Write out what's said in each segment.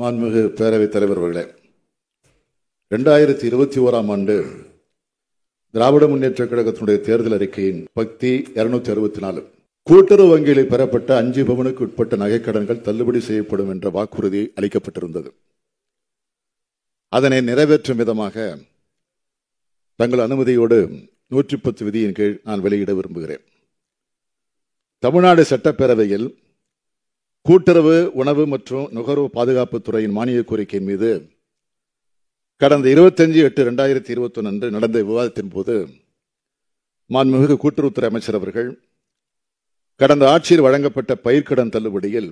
மாண்புமிகு பேரவைத் தலைவர் அவர்களே ரெண்டாயிரத்தி இருபத்தி ஓராம் ஆண்டு திராவிட முன்னேற்ற கழகத்தினுடைய தேர்தல் அறிக்கையின் பக்தி இருநூத்தி அறுபத்தி நாலு கூட்டுறவு வங்கியில் பெறப்பட்ட அஞ்சு பவனுக்கு உட்பட்ட நகைக்கடன்கள் தள்ளுபடி செய்யப்படும் என்ற வாக்குறுதி அளிக்கப்பட்டிருந்தது அதனை நிறைவேற்றும் விதமாக தங்கள் அனுமதியோடு நூற்றி பத்து விதியின் கீழ் நான் வெளியிட விரும்புகிறேன் தமிழ்நாடு சட்டப்பேரவையில் கூட்டுறவு உணவு மற்றும் நுகர்வு பாதுகாப்பு துறையின் மானிய கோரிக்கை மீது கடந்த இருபத்தஞ்சு எட்டு ரெண்டாயிரத்தி ஒன்று அன்று நடந்த விவாதத்தின் போது மாண்புமிகு கூட்டுறவுத்துறை அமைச்சர் அவர்கள் கடந்த ஆட்சியில் வழங்கப்பட்ட பயிர்க்கடன் தள்ளுபடியில்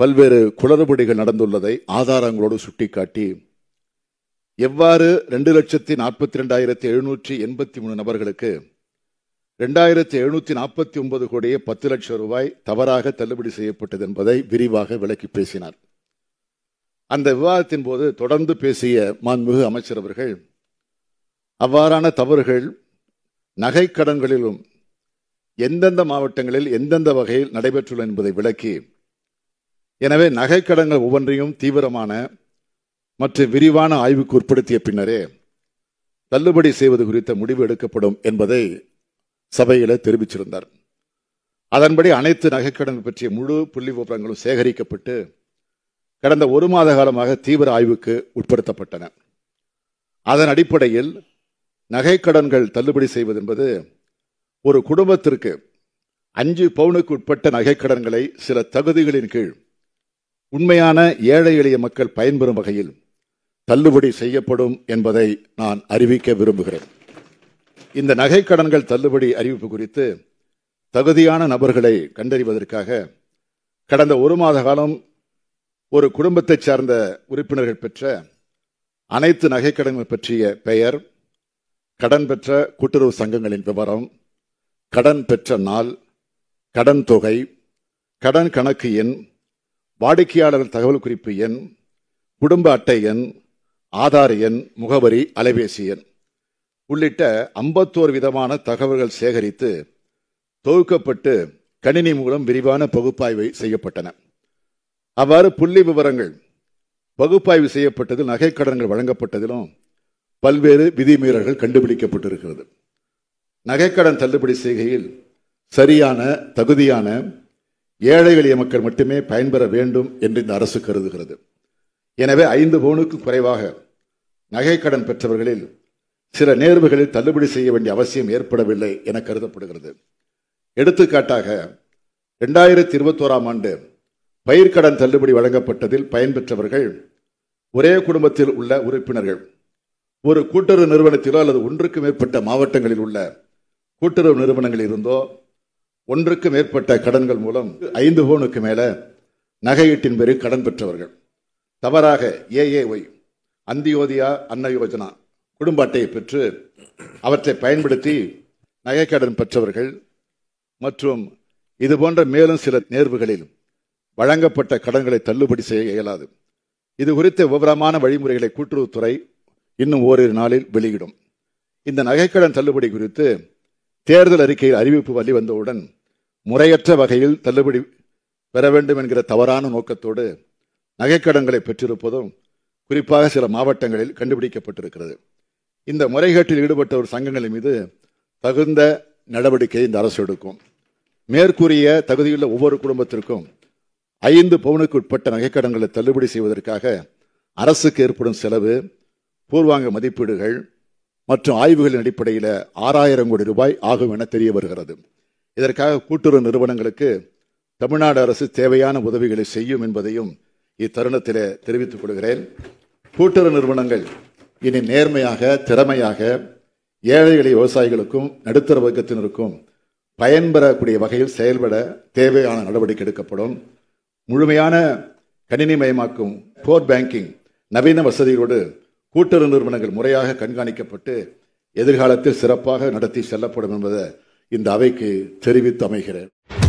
பல்வேறு குளறுபடிகள் நடந்துள்ளதை ஆதாரங்களோடு சுட்டிக்காட்டி எவ்வாறு ரெண்டு லட்சத்தி நாற்பத்தி ரெண்டாயிரத்தி எழுநூற்றி எண்பத்தி மூணு நபர்களுக்கு இரண்டாயிரத்தி எழுநூத்தி நாற்பத்தி ஒன்பது கோடியே பத்து லட்சம் ரூபாய் தவறாக தள்ளுபடி செய்யப்பட்டது என்பதை விரிவாக விளக்கி பேசினார் அந்த விவாதத்தின் போது தொடர்ந்து பேசிய மாண்புமிகு அமைச்சர் அவர்கள் அவ்வாறான தவறுகள் நகை கடன்களிலும் எந்தெந்த மாவட்டங்களில் எந்தெந்த வகையில் நடைபெற்றுள்ள என்பதை விளக்கி எனவே நகைக்கடன்கள் ஒவ்வொன்றையும் தீவிரமான மற்றும் விரிவான ஆய்வுக்கு உட்படுத்திய பின்னரே தள்ளுபடி செய்வது குறித்த முடிவு எடுக்கப்படும் என்பதை சபையில தெரிவிச்சிருந்தார் அதன்படி அனைத்து நகைக்கடன் பற்றிய முழு புள்ளி விவரங்களும் சேகரிக்கப்பட்டு கடந்த ஒரு மாத காலமாக தீவிர ஆய்வுக்கு உட்படுத்தப்பட்டன அதன் அடிப்படையில் நகைக்கடன்கள் தள்ளுபடி செய்வது என்பது ஒரு குடும்பத்திற்கு அஞ்சு பவுனுக்கு உட்பட்ட நகைக்கடன்களை சில தகுதிகளின் கீழ் உண்மையான ஏழை எளிய மக்கள் பயன்பெறும் வகையில் தள்ளுபடி செய்யப்படும் என்பதை நான் அறிவிக்க விரும்புகிறேன் இந்த நகை கடன்கள் தள்ளுபடி அறிவிப்பு குறித்து தகுதியான நபர்களை கண்டறிவதற்காக கடந்த ஒரு மாத காலம் ஒரு குடும்பத்தைச் சார்ந்த உறுப்பினர்கள் பெற்ற அனைத்து நகைக்கடன்கள் பற்றிய பெயர் கடன் பெற்ற கூட்டுறவு சங்கங்களின் விவரம் கடன் பெற்ற நாள் கடன் தொகை கடன் கணக்கு எண் வாடிக்கையாளர் தகவல் குறிப்பு எண் குடும்ப அட்டை எண் ஆதார் எண் முகவரி அலைபேசி எண் உள்ளிட்ட ஐம்பத்தோரு விதமான தகவல்கள் சேகரித்து தொகுக்கப்பட்டு கணினி மூலம் விரிவான பகுப்பாய்வு செய்யப்பட்டன அவ்வாறு புள்ளி விவரங்கள் பகுப்பாய்வு செய்யப்பட்டதில் நகைக்கடன்கள் வழங்கப்பட்டதிலும் பல்வேறு விதிமீறல்கள் கண்டுபிடிக்கப்பட்டிருக்கிறது நகைக்கடன் தள்ளுபடி செய்கையில் சரியான தகுதியான ஏழை எளிய மக்கள் மட்டுமே பயன்பெற வேண்டும் என்று இந்த அரசு கருதுகிறது எனவே ஐந்து பவுனுக்கு குறைவாக நகைக்கடன் பெற்றவர்களில் சில நேர்வுகளில் தள்ளுபடி செய்ய வேண்டிய அவசியம் ஏற்படவில்லை என கருதப்படுகிறது எடுத்துக்காட்டாக ரெண்டாயிரத்தி இருபத்தோராம் ஆண்டு பயிர்க்கடன் தள்ளுபடி வழங்கப்பட்டதில் பயன்பெற்றவர்கள் ஒரே குடும்பத்தில் உள்ள உறுப்பினர்கள் ஒரு கூட்டுறவு நிறுவனத்திலோ அல்லது ஒன்றுக்கு மேற்பட்ட மாவட்டங்களில் உள்ள கூட்டுறவு நிறுவனங்களில் இருந்தோ ஒன்றுக்கு மேற்பட்ட கடன்கள் மூலம் ஐந்து போனுக்கு மேலே நகையீட்டின் பேரில் கடன் பெற்றவர்கள் தவறாக ஏஏஒய் அந்தியோதியா அன்ன யோஜனா குடும்ப அட்டையை பெற்று அவற்றை பயன்படுத்தி நகைக்கடன் பெற்றவர்கள் மற்றும் இது போன்ற மேலும் சில நேர்வுகளில் வழங்கப்பட்ட கடன்களை தள்ளுபடி செய்ய இயலாது இது குறித்த விவரமான வழிமுறைகளை கூட்டுறவுத்துறை இன்னும் ஓரிரு நாளில் வெளியிடும் இந்த நகைக்கடன் தள்ளுபடி குறித்து தேர்தல் அறிக்கையில் அறிவிப்பு வழி வந்தவுடன் முறையற்ற வகையில் தள்ளுபடி பெற வேண்டும் என்கிற தவறான நோக்கத்தோடு நகைக்கடன்களை பெற்றிருப்பதும் குறிப்பாக சில மாவட்டங்களில் கண்டுபிடிக்கப்பட்டிருக்கிறது இந்த முறைகேட்டில் ஈடுபட்ட ஒரு சங்கங்களின் மீது தகுந்த நடவடிக்கை இந்த அரசு எடுக்கும் மேற்கூறிய தகுதியுள்ள ஒவ்வொரு குடும்பத்திற்கும் ஐந்து பவுனுக்கு உட்பட்ட நகைக்கடன்களை தள்ளுபடி செய்வதற்காக அரசுக்கு ஏற்படும் செலவு பூர்வாங்க மதிப்பீடுகள் மற்றும் ஆய்வுகளின் அடிப்படையில் ஆறாயிரம் கோடி ரூபாய் ஆகும் என தெரிய வருகிறது இதற்காக கூட்டுறவு நிறுவனங்களுக்கு தமிழ்நாடு அரசு தேவையான உதவிகளை செய்யும் என்பதையும் இத்தருணத்தில் தெரிவித்துக் கொள்கிறேன் கூட்டுறவு நிறுவனங்கள் இனி நேர்மையாக திறமையாக ஏழை எளிய விவசாயிகளுக்கும் நடுத்தர வர்க்கத்தினருக்கும் பயன்பெறக்கூடிய வகையில் செயல்பட தேவையான நடவடிக்கை எடுக்கப்படும் முழுமையான கணினி மயமாக்கும் போர் பேங்கிங் நவீன வசதிகளோடு கூட்டுறவு நிறுவனங்கள் முறையாக கண்காணிக்கப்பட்டு எதிர்காலத்தில் சிறப்பாக நடத்தி செல்லப்படும் என்பதை இந்த அவைக்கு தெரிவித்து அமைகிறேன்